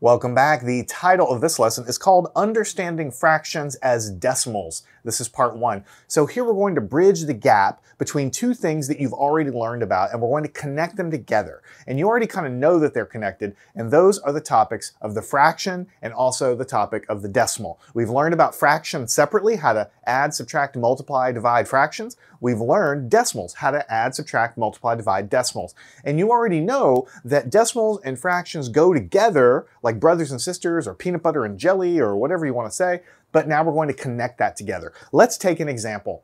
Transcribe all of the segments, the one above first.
Welcome back. The title of this lesson is called Understanding Fractions as Decimals. This is part one. So here we're going to bridge the gap between two things that you've already learned about and we're going to connect them together. And you already kind of know that they're connected and those are the topics of the fraction and also the topic of the decimal. We've learned about fractions separately, how to add, subtract, multiply, divide fractions. We've learned decimals, how to add, subtract, multiply, divide decimals. And you already know that decimals and fractions go together like like brothers and sisters or peanut butter and jelly or whatever you want to say, but now we're going to connect that together. Let's take an example.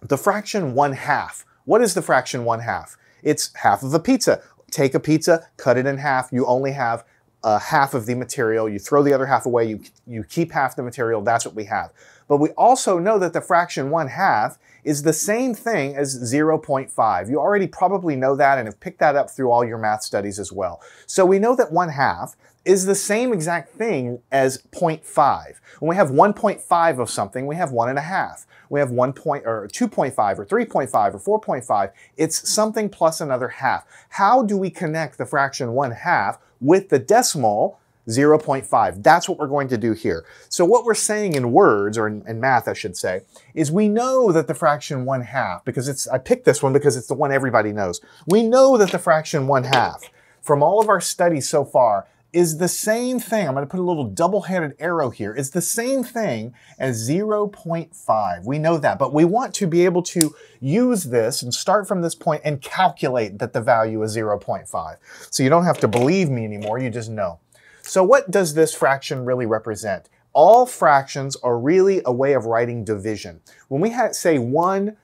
The fraction one half. What is the fraction one half? It's half of a pizza. Take a pizza, cut it in half. You only have a half of the material. You throw the other half away. You, you keep half the material. That's what we have. But we also know that the fraction one half is the same thing as 0.5. You already probably know that and have picked that up through all your math studies as well. So we know that 1 half is the same exact thing as 0.5. When we have 1.5 of something, we have 1.5. We have 1 point, or 2.5 or 3.5 or 4.5. It's something plus another half. How do we connect the fraction 1 half with the decimal 0.5. That's what we're going to do here. So what we're saying in words, or in, in, math I should say, is we know that the fraction 1 half, because it's, I picked this one because it's the one everybody knows. We know that the fraction 1 half, from all of our studies so far, is the same thing, I'm gonna put a little double-headed arrow here, is the same thing as 0.5. We know that, but we want to be able to use this and start from this point and calculate that the value is 0.5. So you don't have to believe me anymore, you just know. So what does this fraction really represent? All fractions are really a way of writing division. When we say one,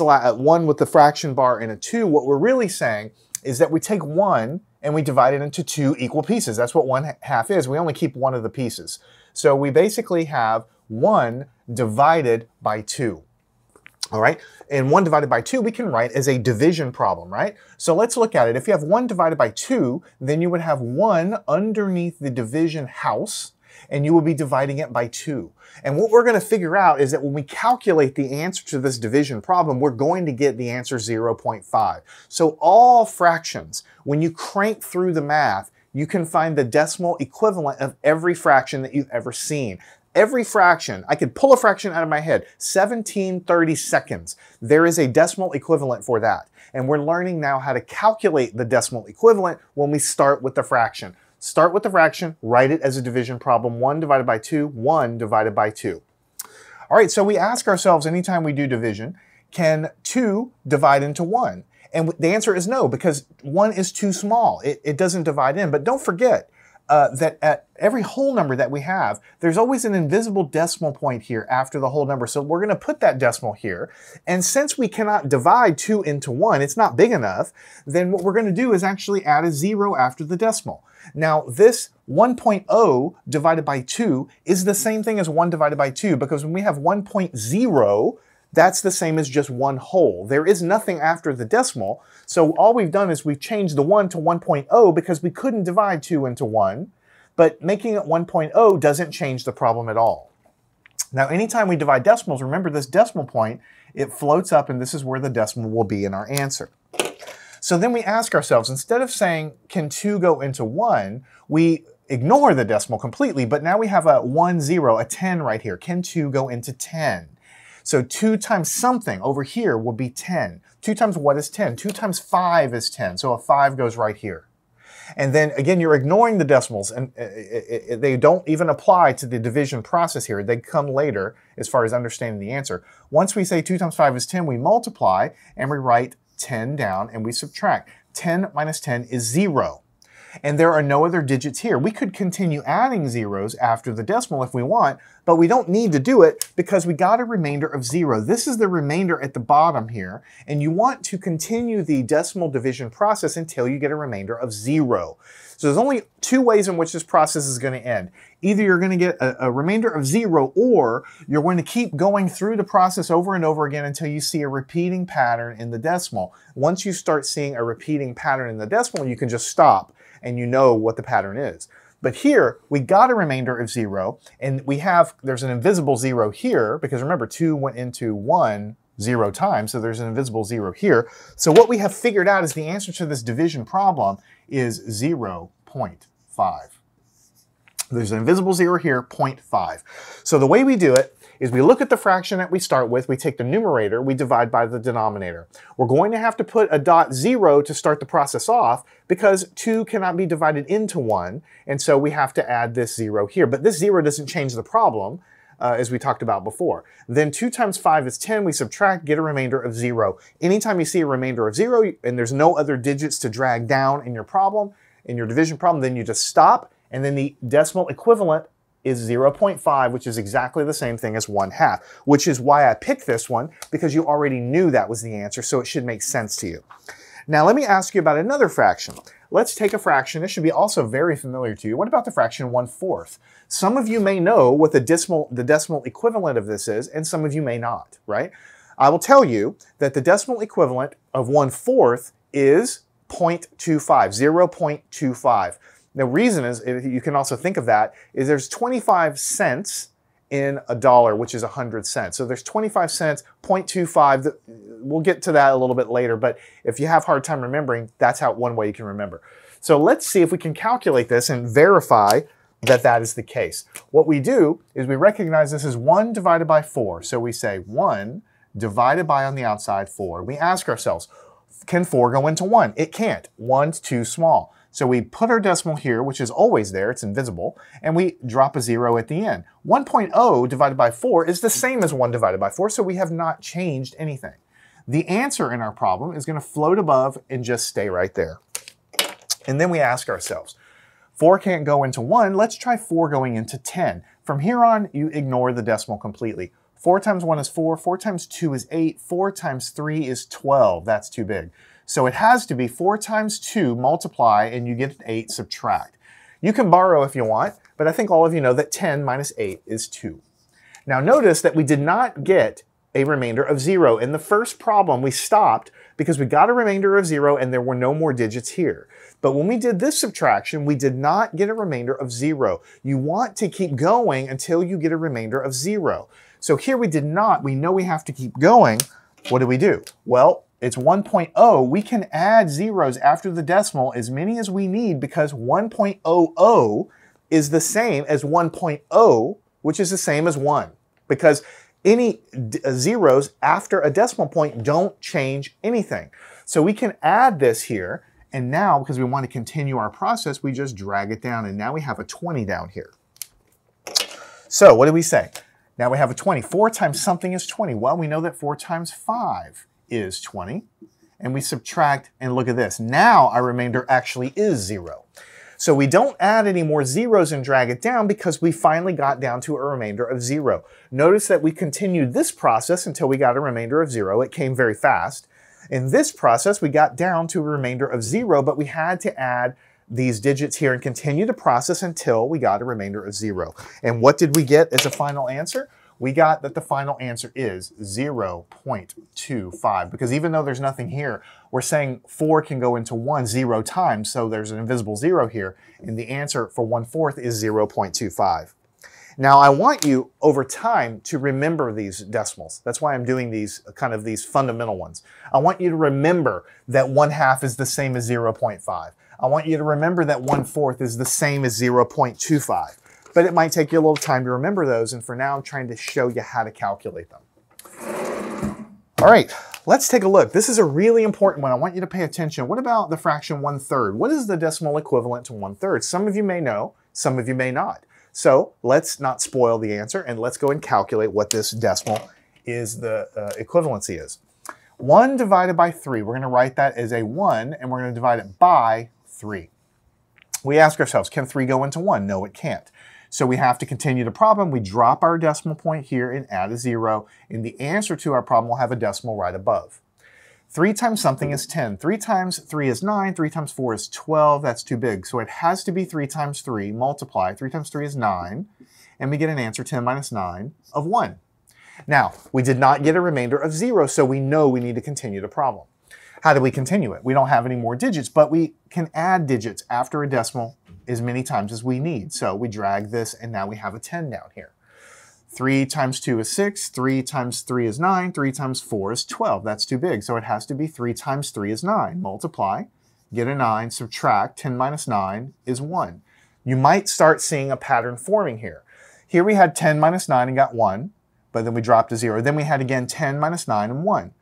uh, one with the fraction bar and a two, what we're really saying is that we take one and we divide it into two equal pieces. That's what one half is. We only keep one of the pieces. So we basically have one divided by two. All right, and 1 divided by 2 we can write as a division problem, right? So let's look at it. If you have 1 divided by 2, then you would have 1 underneath the division house, and you will be dividing it by 2. And what we're going to figure out is that when we calculate the answer to this division problem, we're going to get the answer 0.5. So all fractions, when you crank through the math, you can find the decimal equivalent of every fraction that you've ever seen every fraction, I could pull a fraction out of my head, 17 30 seconds. There is a decimal equivalent for that. And we're learning now how to calculate the decimal equivalent when we start with the fraction. Start with the fraction, write it as a division problem, one divided by two, one divided by two. All right, so we ask ourselves anytime we do division, can two divide into one? And the answer is no, because one is too small. It, it doesn't divide in. But don't forget, uh, that at every whole number that we have, there's always an invisible decimal point here after the whole number. So we're going to put that decimal here. And since we cannot divide 2 into 1, it's not big enough, then what we're going to do is actually add a 0 after the decimal. Now this 1.0 divided by 2 is the same thing as 1 divided by 2 because when we have 1.0, that's the same as just one whole. There is nothing after the decimal, so all we've done is we've changed the 1 to 1.0 because we couldn't divide 2 into 1, but making it 1.0 doesn't change the problem at all. Now, anytime we divide decimals, remember this decimal point, it floats up and this is where the decimal will be in our answer. So then we ask ourselves, instead of saying, can 2 go into 1, we ignore the decimal completely, but now we have a 1, 0, a 10 right here. Can 2 go into 10? So 2 times something over here will be 10. 2 times what is 10? 2 times 5 is 10. So a 5 goes right here. And then again, you're ignoring the decimals, and uh, uh, uh, they don't even apply to the division process here. They come later as far as understanding the answer. Once we say 2 times 5 is 10, we multiply and we write 10 down and we subtract. 10 minus 10 is 0 and there are no other digits here. We could continue adding zeros after the decimal if we want, but we don't need to do it because we got a remainder of zero. This is the remainder at the bottom here, and you want to continue the decimal division process until you get a remainder of zero. So there's only two ways in which this process is going to end. Either you're going to get a, a, remainder of zero or you're going to keep going through the process over and over again until you see a repeating pattern in the decimal. Once you start seeing a repeating pattern in the decimal, you can just stop and you know what the pattern is. But here, we got a remainder of zero, and we have, there's an invisible zero here, because remember, two went into one zero times, so there's an invisible zero here. So what we have figured out is the answer to this division problem is 0.5. There's an invisible zero here, 0.5. So the way we do it is we look at the fraction that we start with, we take the numerator, we divide by the denominator. We're going to have to put a dot zero to start the process off because two cannot be divided into one, and so we have to add this zero here. But this zero doesn't change the problem, uh, as we talked about before. Then 2 times 5 is 10. We subtract, get a remainder of 0. Anytime you see a remainder of 0 and there's no other digits to drag down in your problem, in your division problem, then you just stop and then the decimal equivalent is 0.5, which is exactly the same thing as 1 half, which is why I picked this one, because you already knew that was the answer, so it should make sense to you. Now let me ask you about another fraction. Let's take a fraction, this should be also very familiar to you. What about the fraction 1 fourth? Some of you may know what the decimal, the decimal equivalent of this is, and some of you may not, right? I will tell you that the decimal equivalent of 1 fourth is 0.25, 0.25. The reason is, you can also think of that, is there's 25 cents in a dollar, which is 100 cents. So there's 25 cents, 0.25. We'll get to that a little bit later, but if you have hard time remembering, that's how one way you can remember. So let's see if we can calculate this and verify that that is the case. What we do is we recognize this is 1 divided by 4. So we say 1 divided by on the outside 4. We ask ourselves, can 4 go into 1? It can't. 1's too small. So we put our decimal here, which is always there, it's invisible, and we drop a zero at the end. 1.0 divided by 4 is the same as 1 divided by 4, so we have not changed anything. The answer in our problem is going to float above and just stay right there. And then we ask ourselves, 4 can't go into 1, let's try 4 going into 10. From here on, you ignore the decimal completely. 4 times 1 is 4, 4 times 2 is 8, 4 times 3 is 12. That's too big. So it has to be 4 times 2 multiply and you get an 8 subtract. You can borrow if you want, but I think all of you know that 10 minus 8 is 2. Now notice that we did not get a remainder of 0. In the first problem, we stopped because we got a remainder of 0 and there were no more digits here. But when we did this subtraction, we did not get a remainder of 0. You want to keep going until you get a remainder of 0. So here we did not. We know we have to keep going. What do we do? Well, it's 1.0, we can add zeros after the decimal as many as we need because 1.00 is the same as 1.0, which is the same as 1. Because any uh, zeros after a decimal point don't change anything. So we can add this here, and now because we want to continue our process, we just drag it down, and now we have a 20 down here. So what do we say? Now we have a 20. 4 times something is 20. Well, we know that 4 times 5 is 20. And we subtract and look at this. Now our remainder actually is zero. So we don't add any more zeros and drag it down because we finally got down to a remainder of zero. Notice that we continued this process until we got a remainder of zero. It came very fast. In this process, we got down to a remainder of zero, but we had to add these digits here and continue the process until we got a remainder of zero. And what did we get as a final answer? we got that the final answer is 0.25 because even though there's nothing here, we're saying 4 can go into 1 zero times, so there's an invisible 0 here, and the answer for 1 fourth is 0.25. Now I want you over time to remember these decimals. That's why I'm doing these uh, kind of these fundamental ones. I want you to remember that 1 half is the same as 0.5. I want you to remember that 1 fourth is the same as 0.25 but it might take you a little time to remember those. And for now, I'm trying to show you how to calculate them. All right, let's take a look. This is a really important one. I want you to pay attention. What about the fraction one third? What is the decimal equivalent to one third? Some of you may know, some of you may not. So let's not spoil the answer and let's go and calculate what this decimal is the uh, equivalency is. 1 divided by 3, we're going to write that as a 1 and we're going to divide it by 3. We ask ourselves, can 3 go into 1? No, it can't. So we have to continue the problem. We drop our decimal point here and add a zero, and the answer to our problem will have a decimal right above. 3 times something is 10. 3 times 3 is 9. 3 times 4 is 12. That's too big. So it has to be 3 times 3. Multiply. 3 times 3 is 9. And we get an answer 10 minus 9 of 1. Now, we did not get a remainder of 0, so we know we need to continue the problem. How do we continue it? We don't have any more digits, but we can add digits after a decimal as many times as we need. So we drag this and now we have a 10 down here. 3 times 2 is 6, 3 times 3 is 9, 3 times 4 is 12. That's too big, so it has to be 3 times 3 is 9. Multiply, get a 9, subtract, 10 minus 9 is 1. You might start seeing a pattern forming here. Here we had 10 minus 9 and got 1, but then we dropped a 0. Then we had again 10 minus 9 and 1.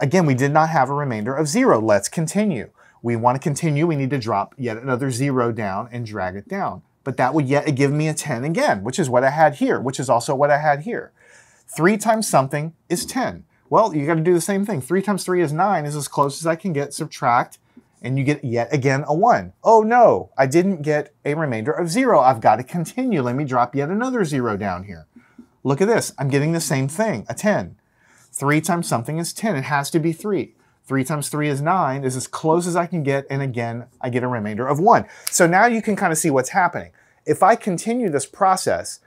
Again, we did not have a remainder of 0. Let's continue we want to continue, we need to drop yet another zero down and drag it down. But that would yet give me a 10 again, which is what I had here, which is also what I had here. Three times something is 10. Well, you gotta do the same thing. Three times three is nine is as close as I can get, subtract, and you get yet again a one. Oh no, I didn't get a remainder of zero. I've gotta continue. Let me drop yet another zero down here. Look at this, I'm getting the same thing, a 10. Three times something is 10, it has to be three. Three times three is nine, is as close as I can get, and again, I get a remainder of one. So now you can kind of see what's happening. If I continue this process,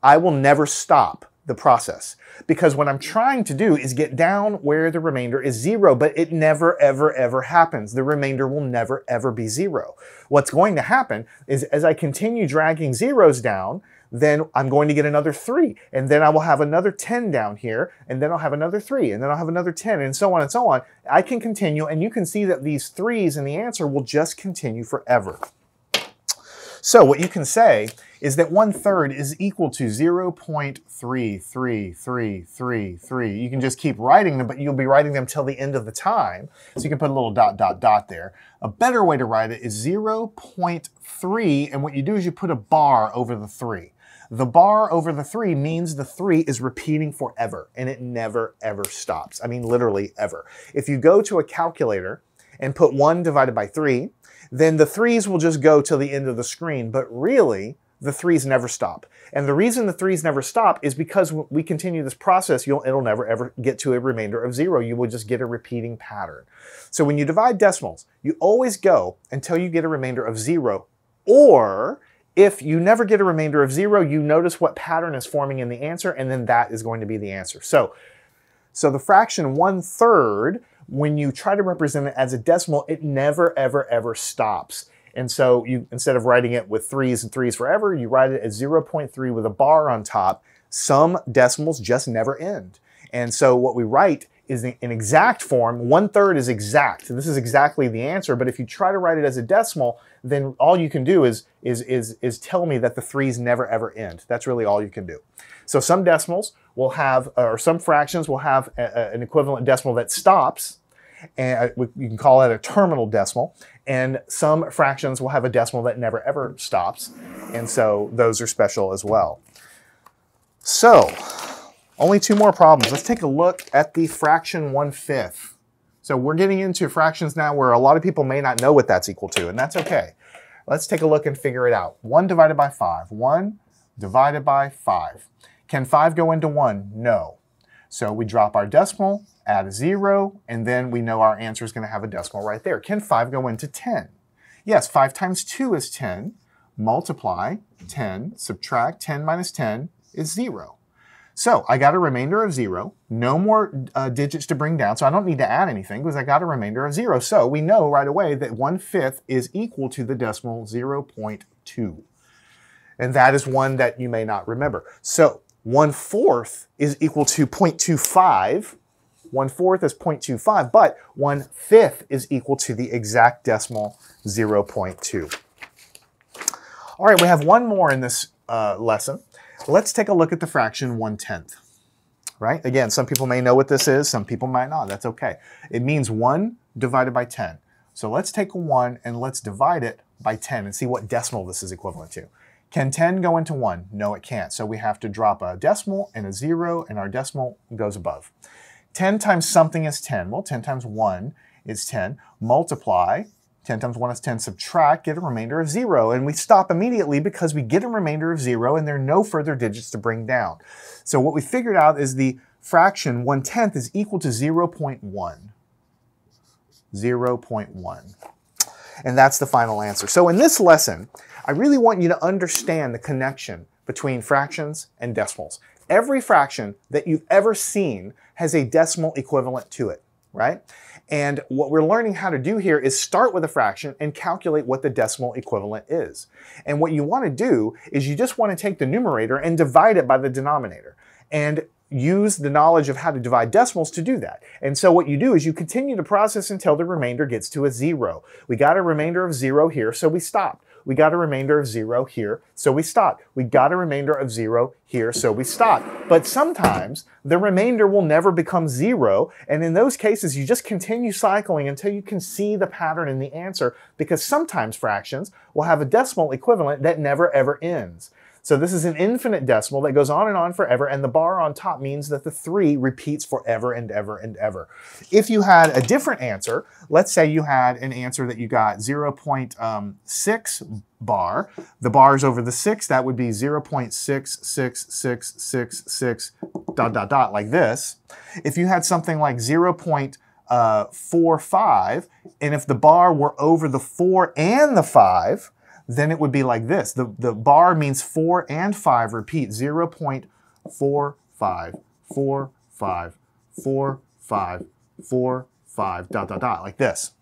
I will never stop the process because what I'm trying to do is get down where the remainder is zero, but it never, ever, ever happens. The remainder will never, ever be zero. What's going to happen is as I continue dragging zeros down, then I'm going to get another three. And then I will have another 10 down here. And then I'll have another three. And then I'll have another 10 and so on and so on. I can continue. And you can see that these threes in the answer will just continue forever. So what you can say is that one third is equal to 0.33333. You can just keep writing them, but you'll be writing them till the end of the time. So you can put a little dot, dot, dot there. A better way to write it is 0.3, and what you do is you put a bar over the three. The bar over the three means the three is repeating forever and it never ever stops. I mean, literally ever. If you go to a calculator and put one divided by three, then the threes will just go till the end of the screen. But really, the threes never stop. And the reason the threes never stop is because we continue this process, it'll never ever get to a remainder of zero. You will just get a repeating pattern. So when you divide decimals, you always go until you get a remainder of zero, or if you never get a remainder of zero, you notice what pattern is forming in the answer, and then that is going to be the answer. So, so the fraction one third, when you try to represent it as a decimal, it never, ever, ever stops. And so you instead of writing it with threes and threes forever, you write it as 0.3 with a bar on top. Some decimals just never end. And so what we write is an exact form, one third is exact. This is exactly the answer. But if you try to write it as a decimal, then all you can do is, is, is, is tell me that the threes never ever end. That's really all you can do. So some decimals will have, uh, or some fractions will have a, a, an equivalent decimal that stops. And uh, you can call that a terminal decimal. And some fractions will have a decimal that never ever stops. And so those are special as well. So only two more problems. Let's take a look at the fraction 1 So we're getting into fractions now where a lot of people may not know what that's equal to, and that's okay. Let's take a look and figure it out. 1 divided by 5. 1 divided by 5. Can 5 go into 1? No. So we drop our decimal, add a 0, and then we know our answer is going to have a decimal right there. Can 5 go into 10? Yes, 5 times 2 is 10. Multiply 10, subtract 10 minus 10 is 0. So I got a remainder of zero, no more uh, digits to bring down, so I don't need to add anything because I got a remainder of zero. So we know right away that 1 fifth is equal to the decimal 0.2. And that is one that you may not remember. So 1 fourth is equal to 0.25. 1 fourth is 0.25, but 1 fifth is equal to the exact decimal 0.2. All right, we have one more in this uh, lesson. Let's take a look at the fraction 1 tenth, right? Again, some people may know what this is, some people might not, that's okay. It means 1 divided by 10. So let's take a 1 and let's divide it by 10 and see what decimal this is equivalent to. Can 10 go into 1? No, it can't. So we have to drop a decimal and a 0, and our decimal goes above. 10 times something is 10. Well, 10 times 1 is 10. Multiply 10 times 1 is 10, subtract, get a remainder of 0. And we stop immediately because we get a remainder of 0 and there are no further digits to bring down. So what we figured out is the fraction 1 tenth is equal to 0 0.1. 0 0.1. And that's the final answer. So in this lesson, I really want you to understand the connection between fractions and decimals. Every fraction that you've ever seen has a decimal equivalent to it, right? And what we're learning how to do here is start with a fraction and calculate what the decimal equivalent is. And what you wanna do is you just wanna take the numerator and divide it by the denominator. And use the knowledge of how to divide decimals to do that. And so what you do is you continue the process until the remainder gets to a zero. We got a remainder of zero here, so we stopped. We got a remainder of zero here, so we stop. We got a remainder of zero here, so we stop. But sometimes the remainder will never become zero. And in those cases, you just continue cycling until you can see the pattern in the answer because sometimes fractions will have a decimal equivalent that never ever ends. So this is an infinite decimal that goes on and on forever, and the bar on top means that the three repeats forever and ever and ever. If you had a different answer, let's say you had an answer that you got um, 0.6 bar, the bars over the six, that would be 0.66666 dot dot dot like this. If you had something like 0 uh, 4, 5, and if the bar were over the 4 and the 5, then it would be like this. The, the bar means four and five, repeat, 0 0.45, four, five, four, five, four, five, dot, dot, dot, like this.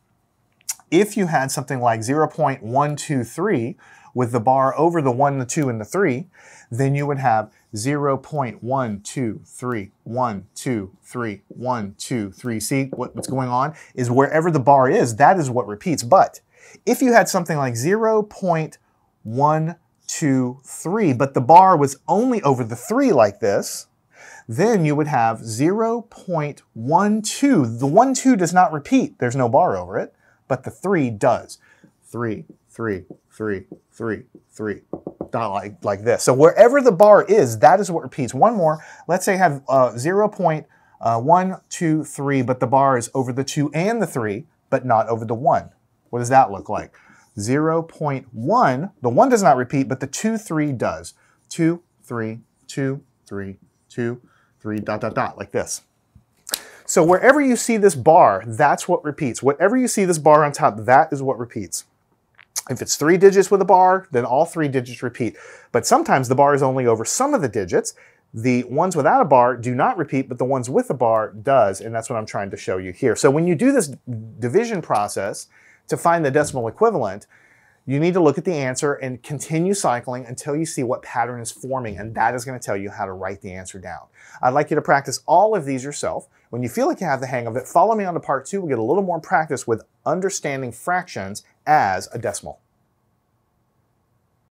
If you had something like 0 0.123 with the bar over the one, the two, and the three, then you would have 0 0.123, 1, 2, 3, 1, 2, 3. See what, what's going on is wherever the bar is, that is what repeats. But if you had something like 0.123, but the bar was only over the 3 like this, then you would have 0.12. The 1, 2 does not repeat. There's no bar over it, but the 3 does. 3, 3, 3, 3, 3, not like, like this. So wherever the bar is, that is what repeats. One more, let's say have uh, uh 0.123, but the bar is over the 2 and the 3, but not over the 1. What does that look like? 0.1, the 1 does not repeat, but the 2, 3 does. 2, 3, 2, 3, 2, 3, dot, dot, dot, like this. So wherever you see this bar, that's what repeats. Whatever you see this bar on top, that is what repeats. If it's three digits with a bar, then all three digits repeat. But sometimes the bar is only over some of the digits. The ones without a bar do not repeat, but the ones with a bar does, and that's what I'm trying to show you here. So when you do this division process, to find the decimal equivalent, you need to look at the answer and continue cycling until you see what pattern is forming, and that is going to tell you how to write the answer down. I'd like you to practice all of these yourself. When you feel like you have the hang of it, follow me on to part two. We'll get a little more practice with understanding fractions as a decimal.